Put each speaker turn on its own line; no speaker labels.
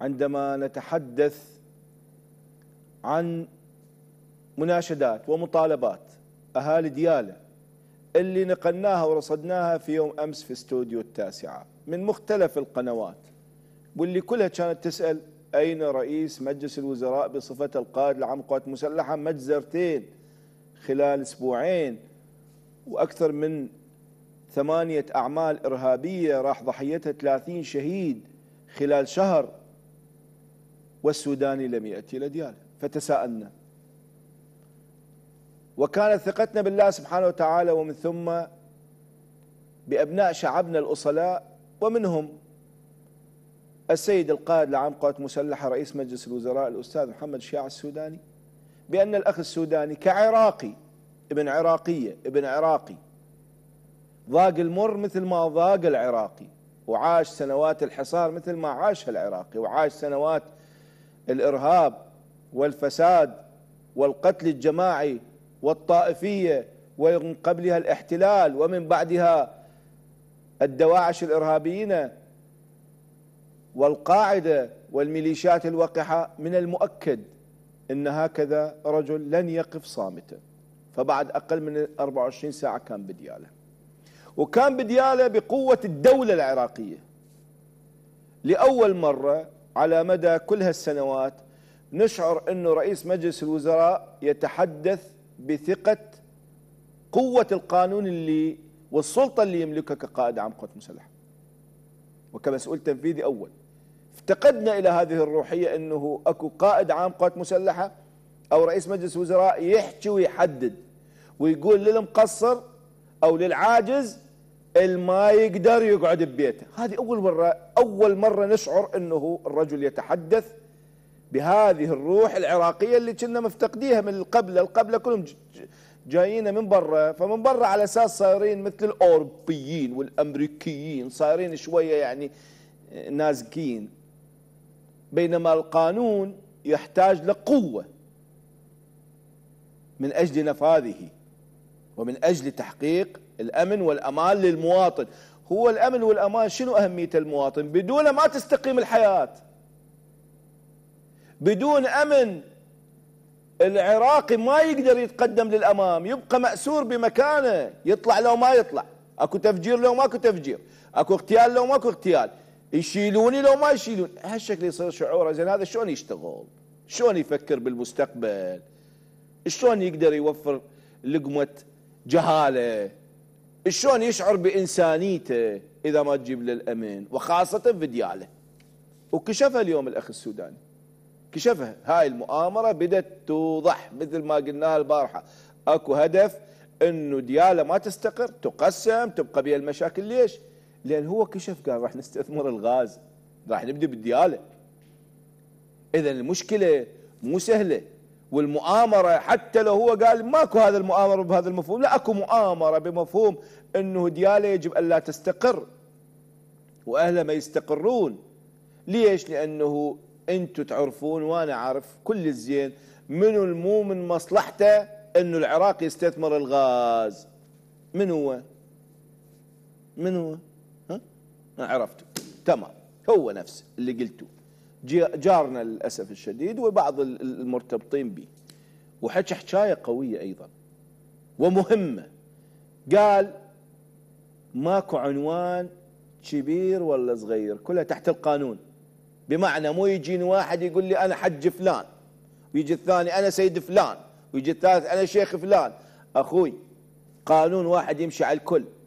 عندما نتحدث عن مناشدات ومطالبات اهالي دياله اللي نقلناها ورصدناها في يوم امس في استوديو التاسعه من مختلف القنوات واللي كلها كانت تسال اين رئيس مجلس الوزراء بصفه القائد العام قوات المسلحه مجزرتين خلال اسبوعين واكثر من ثمانيه اعمال ارهابيه راح ضحيتها 30 شهيد خلال شهر والسوداني لم يأتي إلى دياله فتساءلنا وكانت ثقتنا بالله سبحانه وتعالى ومن ثم بأبناء شعبنا الأصلاء ومنهم السيد القائد العام قوات مسلحة رئيس مجلس الوزراء الأستاذ محمد الشيع السوداني بأن الأخ السوداني كعراقي ابن عراقية ابن عراقي ضاق المر مثل ما ضاق العراقي وعاش سنوات الحصار مثل ما عاشها العراقي وعاش سنوات الارهاب والفساد والقتل الجماعي والطائفيه ومن قبلها الاحتلال ومن بعدها الدواعش الارهابيين والقاعده والميليشيات الوقحه من المؤكد ان هكذا رجل لن يقف صامتا فبعد اقل من 24 ساعه كان بدياله وكان بدياله بقوه الدوله العراقيه لاول مره على مدى كل هالسنوات نشعر أنه رئيس مجلس الوزراء يتحدث بثقة قوة القانون اللي والسلطة اللي يملكها كقائد عام قوات مسلحة وكمسؤول تنفيذي أول افتقدنا إلى هذه الروحية أنه أكو قائد عام قوات مسلحة أو رئيس مجلس وزراء يحكي ويحدد ويقول للمقصر أو للعاجز ما يقدر يقعد ببيته هذه أول مرة أول مرة نشعر أنه الرجل يتحدث بهذه الروح العراقية اللي كنا مفتقديها من القبلة القبلة كلهم جايين من برا فمن برا على أساس صايرين مثل الأوروبيين والأمريكيين صايرين شوية يعني آه، نازكين بينما القانون يحتاج لقوة من أجل نفاذه ومن أجل تحقيق الأمن والأمان للمواطن هو الأمن والأمان شنو أهمية المواطن بدون ما تستقيم الحياة بدون أمن العراقي ما يقدر يتقدم للأمام يبقى مأسور بمكانه يطلع لو ما يطلع اكو تفجير لو ماكو تفجير اكو اغتيال لو ماكو اغتيال يشيلوني لو ما يشيلون هالشكل يصير شعوره زين هذا شلون يشتغل شلون يفكر بالمستقبل شلون يقدر يوفر لقمه جهاله شلون يشعر بانسانيته اذا ما تجيب له الامن وخاصه دياله وكشفها اليوم الاخ السوداني كشفها هاي المؤامره بدت توضح مثل ما قلناها البارحه اكو هدف انه دياله ما تستقر تقسم تبقى بها المشاكل ليش؟ لان هو كشف قال راح نستثمر الغاز راح نبدا بالدياله اذا المشكله مو سهله والمؤامرة حتى لو هو قال ماكو هذا المؤامرة بهذا المفهوم لا أكو مؤامرة بمفهوم أنه ديالة يجب أن لا تستقر وأهله ما يستقرون ليش لأنه أنتم تعرفون وأنا عارف كل الزين منو المو من مصلحته أنه العراق يستثمر الغاز من هو من هو ها؟ عرفته تمام هو نفسه اللي قلته جارنا للأسف الشديد وبعض المرتبطين به وحكى حكاية قوية أيضا ومهمة قال ماكو عنوان كبير ولا صغير كلها تحت القانون بمعنى مو يجيني واحد يقول لي أنا حج فلان ويجي الثاني أنا سيد فلان ويجي الثالث أنا شيخ فلان أخوي قانون واحد يمشي على الكل